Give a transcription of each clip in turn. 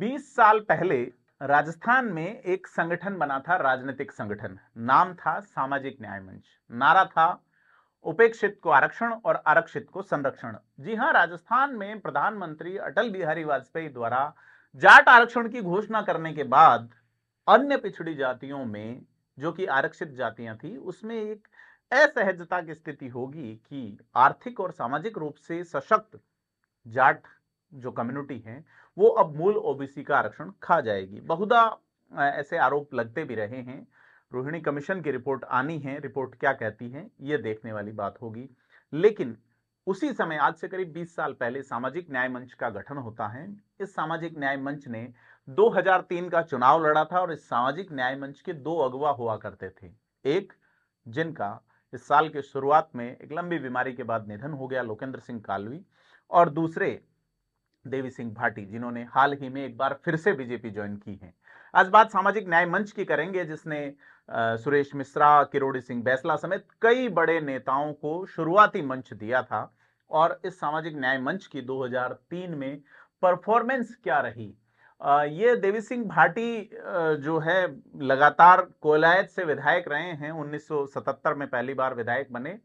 20 साल पहले राजस्थान में एक संगठन बना था राजनीतिक संगठन नाम था सामाजिक न्याय मंच नारा था उपेक्षित को आरक्षण और आरक्षित को संरक्षण जी हाँ राजस्थान में प्रधानमंत्री अटल बिहारी वाजपेयी द्वारा जाट आरक्षण की घोषणा करने के बाद अन्य पिछड़ी जातियों में जो कि आरक्षित जातियां थी उसमें एक असहजता की स्थिति होगी कि आर्थिक और सामाजिक रूप से सशक्त जाट जो कम्युनिटी है वो अब मूल ओबीसी का आरक्षण खा जाएगी बहुधा ऐसे आरोप लगते भी रहे हैं रोहिणी कमीशन की रिपोर्ट आनी है रिपोर्ट क्या कहती है ये देखने वाली बात होगी लेकिन उसी समय आज से करीब 20 साल पहले सामाजिक न्याय मंच का गठन होता है इस सामाजिक न्याय मंच ने 2003 का चुनाव लड़ा था और इस सामाजिक न्याय मंच के दो अगवा हुआ करते थे एक जिनका इस साल के शुरुआत में एक लंबी बीमारी के बाद निधन हो गया लोकेंद्र सिंह कालवी और दूसरे देवी सिंह भाटी जिन्होंने हाल ही में एक बार फिर से बीजेपी ज्वाइन की है आज बात सामाजिक न्याय मंच की करेंगे जिसने सुरेश मिश्रा किरोड़ी सिंह बैसला समेत कई बड़े नेताओं को शुरुआती मंच दिया था और इस सामाजिक न्याय मंच की 2003 में परफॉर्मेंस क्या रही आ, ये देवी सिंह भाटी जो है लगातार कोलायत से विधायक रहे हैं 1977 में पहली बार विधायक बने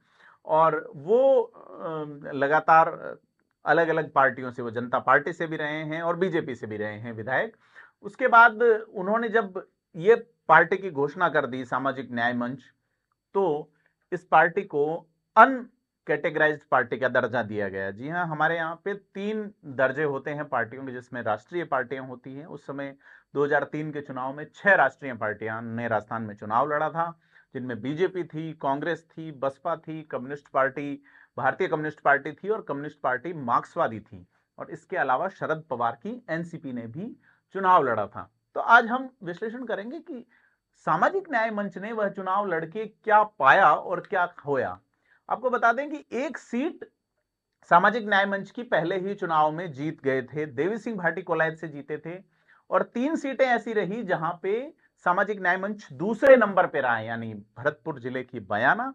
और वो लगातार अलग अलग पार्टियों से वो जनता पार्टी से भी रहे हैं और बीजेपी से भी रहे हैं विधायक उसके बाद उन्होंने जब ये पार्टी की घोषणा कर दी सामाजिक न्याय मंच तो इस पार्टी को अन कैटेगराइज पार्टी का दर्जा दिया गया जी हाँ हमारे यहाँ पे तीन दर्जे होते हैं पार्टियों के जिसमें राष्ट्रीय पार्टियां होती हैं उस समय 2003 के चुनाव में छह राष्ट्रीय पार्टियां ने राजस्थान में चुनाव लड़ा था जिनमें बीजेपी थी कांग्रेस थी बसपा थी communist party Bharatiya communist party थी और कम्युनिस्ट पार्टी मार्क्सवादी थी और इसके अलावा शरद पवार की एनसीपी ने भी चुनाव लड़ा था तो आज हम विश्लेषण करेंगे कि सामाजिक न्याय मंच ने वह चुनाव लड़के क्या पाया और क्या खोया आपको बता दें कि एक सीट सामाजिक न्याय मंच की पहले ही चुनाव में जीत गए थे देवी सिंह भाटी कोलायत से जीते थे और तीन सीटें ऐसी रही जहां पे सामाजिक न्याय मंच दूसरे नंबर पर आए यानी भरतपुर जिले की बयाना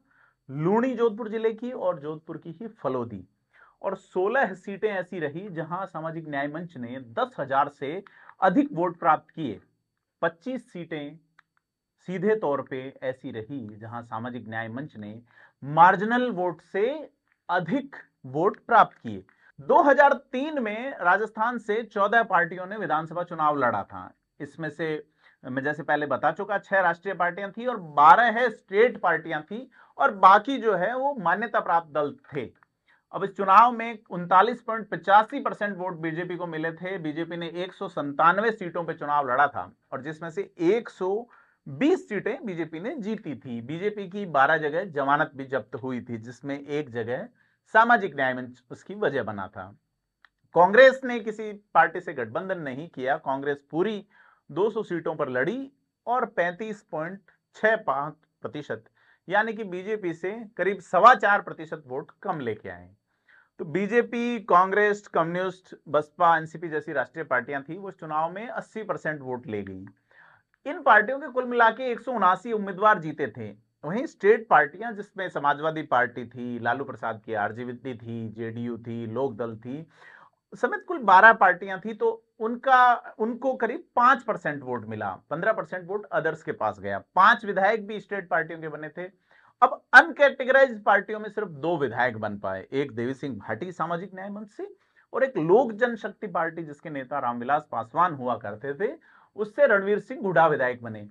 लूणी जोधपुर जिले की और जोधपुर की ही फलोदी और 16 सीटें ऐसी रही जहां सामाजिक न्याय मंच ने दस हजार से अधिक वोट प्राप्त किए 25 सीटें सीधे तौर पे ऐसी रही जहां सामाजिक न्याय मंच ने मार्जिनल वोट से अधिक वोट प्राप्त किए 2003 में राजस्थान से 14 पार्टियों ने विधानसभा चुनाव लड़ा था इसमें से मैं जैसे पहले बता चुका छह राष्ट्रीय पार्टियां थी और बारह है स्टेट पार्टियां थी और बाकी जो है वो मान्यता प्राप्त दल थे अब इस चुनाव में उनतालीस पॉइंट पचासी परसेंट वोट बीजेपी को मिले थे बीजेपी ने एक सीटों पर चुनाव लड़ा था और जिसमें से 120 सीटें बीजेपी ने जीती थी बीजेपी की 12 जगह जमानत भी जब्त हुई थी जिसमें एक जगह सामाजिक न्याय मंच उसकी वजह बना था कांग्रेस ने किसी पार्टी से गठबंधन नहीं किया कांग्रेस पूरी दो सीटों पर लड़ी और पैंतीस प्रतिशत यानी कि बीजेपी से करीब सवा चार प्रतिशत वोट कम लेके आए तो BJP Congress communist Baspa NCP जैसी राष्ट्रीय पार्टियां थी वो चुनाव में 80 परसेंट वोट ले गई इन पार्टियों के कुल मिला के एक उम्मीदवार जीते थे वहीं स्टेट पार्टियां जिसमें समाजवादी पार्टी थी लालू प्रसाद की आरजीवी थी जेडीयू थी लोकदल थी समेत कुल 12 पार्टियां थी तो उनका उनको करीब पांच परसेंट वोट मिला पंद्रह परसेंट वोट अदर्स के पास गया पांच विधायक भी स्टेट पार्टियों के बने थे अब अनकैटेगराइज पार्टियों में सिर्फ दो विधायक बन पाए एक देवी सिंह भाटी सामाजिक न्याय मंत्री और एक लोक जनशक्ति पार्टी जिसके नेता रामविलास पासवान हुआ करते थे उससे रणवीर सिंह गुडा विधायक बने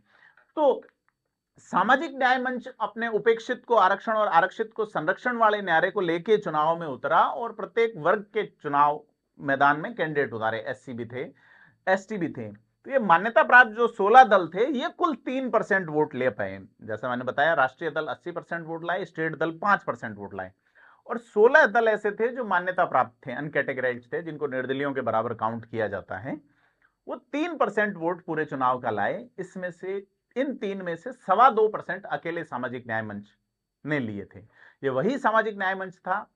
तो सामाजिक न्याय मंच अपने उपेक्षित को आरक्षण और आरक्षित को संरक्षण वाले न्याय को लेके चुनाव में उतरा और प्रत्येक वर्ग के चुनाव मैदान में कैंडिडेट उतारे एस भी थे एस भी थे तो ये मान्यता प्राप्त जो 16 दल थे ये कुल 3 परसेंट वोट ले पाए जैसा मैंने बताया राष्ट्रीय दल 80 परसेंट वोट लाए स्टेट दल 5 परसेंट वोट लाए और 16 दल ऐसे थे जो मान्यता प्राप्त थे अनकेटेगराइज थे जिनको निर्दलियों के बराबर काउंट किया जाता है वो 3 परसेंट वोट पूरे चुनाव का लाए इसमें से इन तीन में से सवा अकेले सामाजिक न्याय मंच ने लिए थे ये वही सामाजिक न्याय मंच था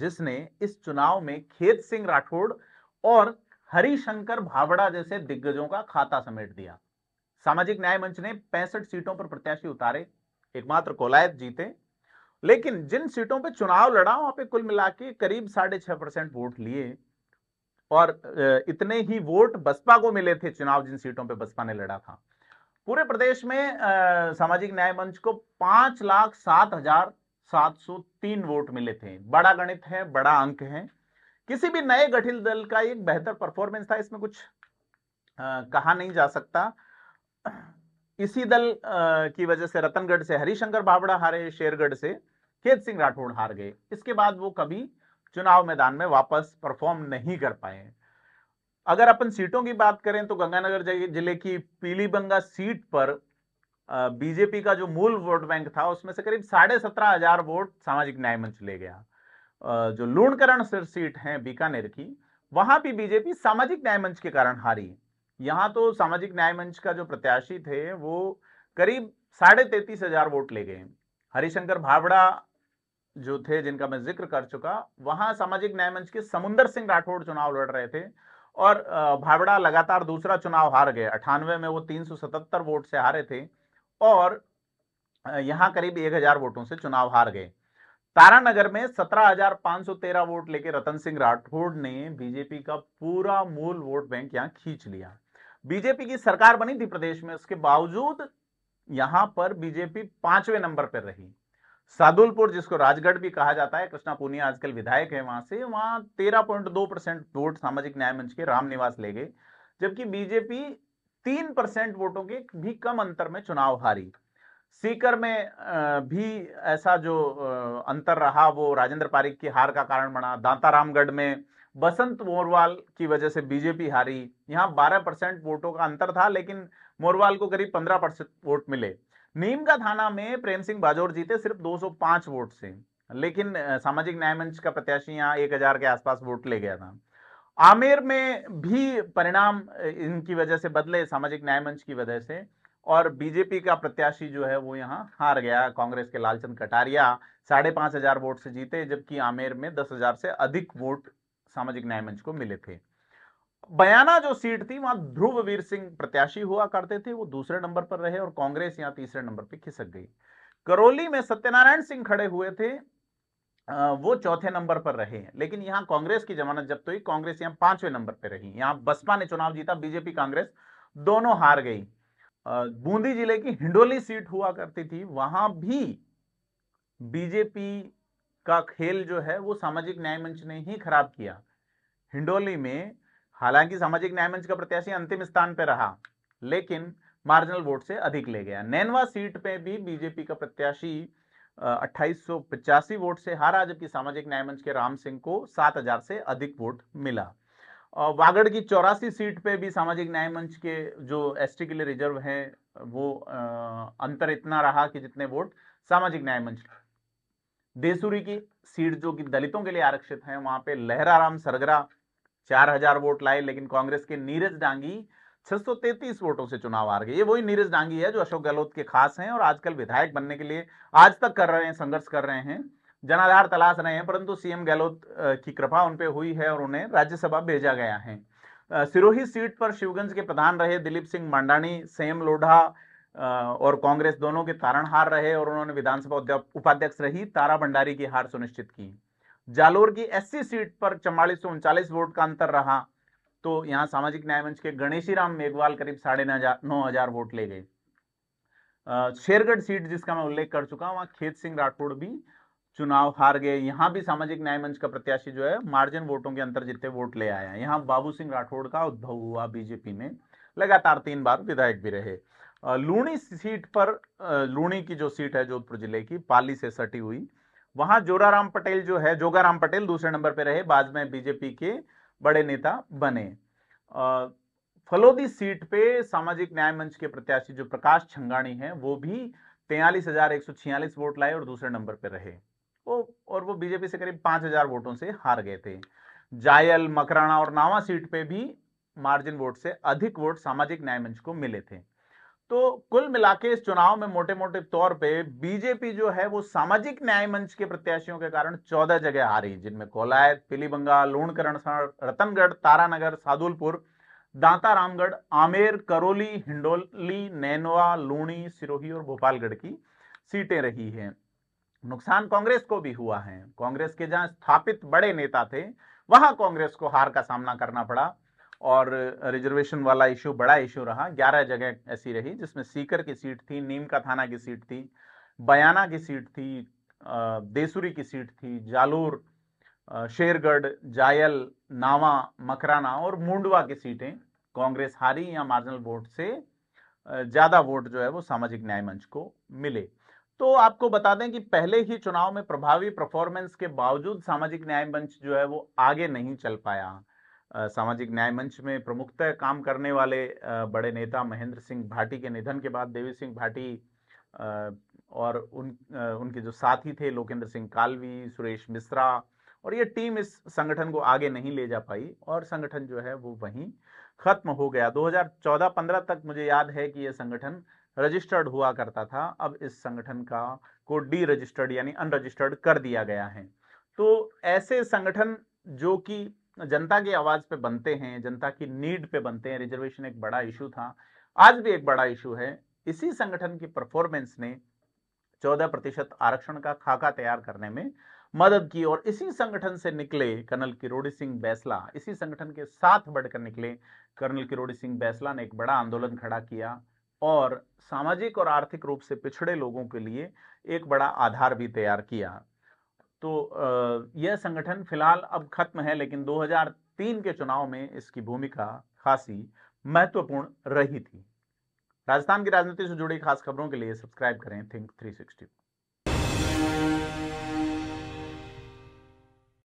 जिसने इस चुनाव में खेत सिंह राठौड़ और हरिशंकर भावड़ा जैसे दिग्गजों का खाता समेट दिया सामाजिक न्याय मंच ने पैंसठ सीटों पर प्रत्याशी उतारे एकमात्र कोलायत जीते लेकिन जिन सीटों पर चुनाव लड़ा वहां पे कुल मिला के करीब साढ़े छह परसेंट वोट लिए और इतने ही वोट बसपा को मिले थे चुनाव जिन सीटों पर बसपा ने लड़ा था पूरे प्रदेश में सामाजिक न्याय मंच को पांच लाख सात हजार 703 वोट मिले थे बड़ा गणित है बड़ा अंक है किसी भी नए गठित दल का एक बेहतर परफॉर्मेंस था इसमें कुछ आ, कहा नहीं जा सकता इसी दल आ, की वजह से रतनगढ़ से हरिशंकर बाबड़ा हारे शेरगढ़ से खेत सिंह राठौड़ हार गए इसके बाद वो कभी चुनाव मैदान में वापस परफॉर्म नहीं कर पाए अगर अपन सीटों की बात करें तो गंगानगर जिले की पीलीबंगा सीट पर बीजेपी का जो मूल वोट बैंक था उसमें से करीब साढ़े सत्रह हजार वोट सामाजिक न्याय मंच ले गया जो लूणकरण सीट है बीकानेर की वहां भी बीजेपी सामाजिक न्याय मंच के कारण हारी यहाँ तो सामाजिक न्याय मंच का जो प्रत्याशी थे वो करीब साढ़े तैतीस हजार वोट ले गए हरिशंकर भावड़ा जो थे जिनका मैं जिक्र कर चुका वहां सामाजिक न्याय मंच के समुन्दर सिंह राठौड़ चुनाव लड़ रहे थे और भावड़ा लगातार दूसरा चुनाव हार गए अठानवे में वो तीन वोट से हारे थे और यहाँ करीब एक हजार वोटों से चुनाव हार गए तारानगर में 17,513 वोट लेकर रतन सिंह राठौड़ ने बीजेपी का पूरा मूल वोट बैंक यहाँ खींच लिया बीजेपी की सरकार बनी थी प्रदेश में उसके बावजूद यहां पर बीजेपी पांचवें नंबर पर रही सादुलपुर जिसको राजगढ़ भी कहा जाता है कृष्णा पूनिया आजकल विधायक है वहां से वहां 13.2 परसेंट वोट सामाजिक न्याय मंच के रामनिवास ले गए जबकि बीजेपी तीन परसेंट वोटों के भी कम अंतर में चुनाव हारी सीकर में भी ऐसा जो अंतर रहा वो राजेंद्र पारिक की हार का कारण बना दांतारामगढ़ में बसंत मोरवाल की वजह से बीजेपी हारी यहाँ 12 परसेंट वोटों का अंतर था लेकिन मोरवाल को करीब 15 परसेंट वोट मिले नीम का थाना में प्रेम सिंह बाजोर जीते सिर्फ 205 वोट से लेकिन सामाजिक न्याय मंच का प्रत्याशी यहाँ एक के आसपास वोट ले गया था आमेर में भी परिणाम इनकी वजह से बदले सामाजिक न्याय मंच की वजह से और बीजेपी का प्रत्याशी जो है वो यहाँ हार गया कांग्रेस के लालचंद कटारिया साढ़े पांच हजार वोट से जीते जबकि आमेर में दस हजार से अधिक वोट सामाजिक न्याय मंच को मिले थे बयाना जो सीट थी वहां ध्रुव वीर सिंह प्रत्याशी हुआ करते थे वो दूसरे नंबर पर रहे और कांग्रेस यहाँ तीसरे नंबर पर खिसक गई करौली में सत्यनारायण सिंह खड़े हुए थे वो चौथे नंबर पर रहे हैं लेकिन यहाँ कांग्रेस की जमानत जब्त हुई कांग्रेस यहाँ पांचवें नंबर पर रही यहाँ बसपा ने चुनाव जीता बीजेपी कांग्रेस दोनों हार गई बूंदी जिले की हिंडोली सीट हुआ करती थी वहां भी बीजेपी का खेल जो है वो सामाजिक न्याय मंच ने ही खराब किया हिंडोली में हालांकि सामाजिक न्याय मंच का प्रत्याशी अंतिम स्थान पर रहा लेकिन मार्जिनल वोट से अधिक ले गया नैनवा सीट पे भी बीजेपी का प्रत्याशी अट्ठाईस वोट से हारा जबकि सामाजिक न्याय मंच के राम सिंह को 7000 से अधिक वोट मिला वागड़ की चौरासी सीट पे भी सामाजिक न्याय मंच के जो एसटी के लिए रिजर्व हैं वो अंतर इतना रहा कि जितने वोट सामाजिक न्याय मंच देसुरी की सीट जो कि दलितों के लिए आरक्षित है वहां पे लहराराम सरगरा चार हजार वोट लाए लेकिन कांग्रेस के नीरज डांगी 633 वोटों से चुनाव हार गए ये वही नीरज डांगी है जो अशोक गहलोत के खास हैं और आजकल विधायक बनने के लिए आज तक कर रहे हैं संघर्ष कर रहे हैं जनाधार तलाश रहे हैं परंतु सीएम गहलोत की कृपा उनपे हुई है और उन्हें राज्यसभा भेजा गया है सिरोही सीट पर शिवगंज के प्रधान रहे दिलीप सिंह मंडाणी सेम लोढ़ा और कांग्रेस दोनों के तारण हार रहे और उन्होंने विधानसभा उपाध्यक्ष रही तारा भंडारी की हार सुनिश्चित की जालोर की एससी सीट पर चौवालीस सौ उनचालीस वोट का अंतर रहा तो यहाँ सामाजिक न्याय मंच के गणेशी राम मेघवाल करीब साढ़े नौ हजार वोट ले गए शेरगढ़ सीट जिसका मैं उल्लेख कर चुका हूं वहां खेत सिंह राठौड़ भी चुनाव हार गए यहां भी सामाजिक न्याय मंच का प्रत्याशी जो है मार्जिन वोटों के अंतर जितने वोट ले आया है यहाँ बाबू सिंह राठौड़ का उद्भव हुआ बीजेपी में लगातार तीन बार विधायक भी रहे लूणी सीट पर लूणी की जो सीट है जोधपुर जिले की पाली से सटी हुई वहां जोराराम पटेल जो है जोगाराम पटेल दूसरे नंबर पर रहे बाद में बीजेपी के बड़े नेता बने फलोदी सीट पे सामाजिक न्याय मंच के प्रत्याशी जो प्रकाश छंगाणी हैं वो भी तैयलीस हजार एक सौ छियालीस वोट लाए और दूसरे नंबर पर रहे वो और वो बीजेपी से करीब पांच हजार वोटों से हार गए थे जायल मकराना और नावा सीट पे भी मार्जिन वोट से अधिक वोट सामाजिक न्याय मंच को मिले थे तो कुल मिला के इस चुनाव में मोटे मोटे तौर पे बीजेपी जो है वो सामाजिक न्याय मंच के प्रत्याशियों के कारण चौदह जगह आ रही जिनमें कोलायत पीलीबंगा लूणकरण रतनगढ़ तारानगर सादुलपुर दांता रामगढ़ आमेर करौली हिंडोली नैनवा लूणी सिरोही और भोपालगढ़ की सीटें रही हैं नुकसान कांग्रेस को भी हुआ है कांग्रेस के जहां स्थापित बड़े नेता थे वहां कांग्रेस को हार का सामना करना पड़ा और रिजर्वेशन वाला इशू बड़ा इशू रहा ग्यारह जगह ऐसी रही जिसमें सीकर की सीट थी नीम का थाना की सीट थी बयाना की सीट थी देसुरी की सीट थी जालोर शेरगढ़ जायल नावा मकराना और मुंडवा की सीटें कांग्रेस हारी या मार्जिनल वोट से ज़्यादा वोट जो है वो सामाजिक न्याय मंच को मिले तो आपको बता दें कि पहले ही चुनाव में प्रभावी परफॉर्मेंस के बावजूद सामाजिक न्याय मंच जो है वो आगे नहीं चल पाया सामाजिक न्याय मंच में प्रमुखतः काम करने वाले बड़े नेता महेंद्र सिंह भाटी के निधन के बाद देवी सिंह भाटी और उन उनके जो साथी थे लोकेंद्र सिंह कालवी सुरेश मिश्रा और ये टीम इस संगठन को आगे नहीं ले जा पाई और संगठन जो है वो वहीं खत्म हो गया 2014-15 तक मुझे याद है कि ये संगठन रजिस्टर्ड हुआ करता था अब इस संगठन का को डी रजिस्टर्ड यानी अनरजिस्टर्ड कर दिया गया है तो ऐसे संगठन जो कि जनता की आवाज पे बनते हैं जनता की नीड पे बनते हैं रिजर्वेशन एक बड़ा इशू था आज भी एक बड़ा इशू है इसी संगठन की परफॉर्मेंस ने 14 प्रतिशत आरक्षण का खाका तैयार करने में मदद की और इसी संगठन से निकले कर्नल किरोड़ी सिंह बैसला इसी संगठन के साथ बढ़कर निकले कर्नल किरोड़ी सिंह बैसला ने एक बड़ा आंदोलन खड़ा किया और सामाजिक और आर्थिक रूप से पिछड़े लोगों के लिए एक बड़ा आधार भी तैयार किया तो यह संगठन फिलहाल अब खत्म है लेकिन 2003 के चुनाव में इसकी भूमिका खासी महत्वपूर्ण रही थी राजस्थान की राजनीति से जुड़ी खास खबरों के लिए सब्सक्राइब करें थिंक सिक्सटी